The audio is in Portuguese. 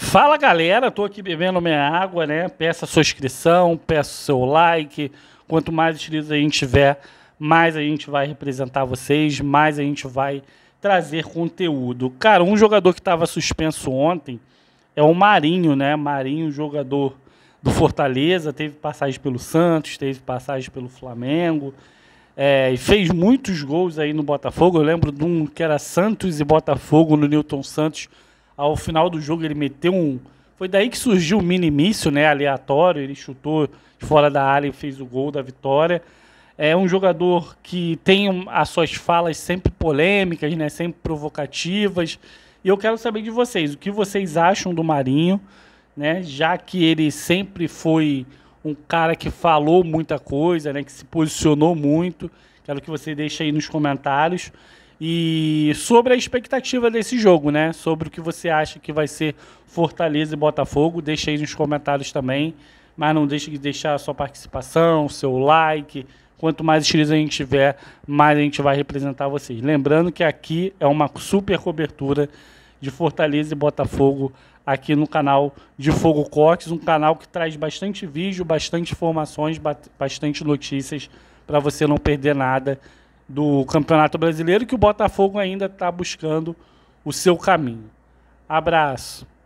Fala galera, tô aqui bebendo minha água, né? Peça sua inscrição, peça seu like. Quanto mais inscritos a gente tiver, mais a gente vai representar vocês, mais a gente vai trazer conteúdo. Cara, um jogador que estava suspenso ontem é o Marinho, né? Marinho, jogador do Fortaleza, teve passagem pelo Santos, teve passagem pelo Flamengo, é, e fez muitos gols aí no Botafogo. Eu lembro de um que era Santos e Botafogo no Newton Santos ao final do jogo ele meteu um. Foi daí que surgiu o mini míssil, né? Aleatório. Ele chutou fora da área e fez o gol da vitória. É um jogador que tem as suas falas sempre polêmicas, né? Sempre provocativas. E eu quero saber de vocês, o que vocês acham do Marinho, né? Já que ele sempre foi um cara que falou muita coisa, né? Que se posicionou muito. Quero que você deixe aí nos comentários. E sobre a expectativa desse jogo, né? Sobre o que você acha que vai ser Fortaleza e Botafogo, deixa aí nos comentários também. Mas não deixe de deixar a sua participação, seu like. Quanto mais inscritos a gente tiver, mais a gente vai representar vocês. Lembrando que aqui é uma super cobertura de Fortaleza e Botafogo aqui no canal de Fogo Cortes, um canal que traz bastante vídeo, bastante informações, bastante notícias para você não perder nada do Campeonato Brasileiro que o Botafogo ainda está buscando o seu caminho. Abraço.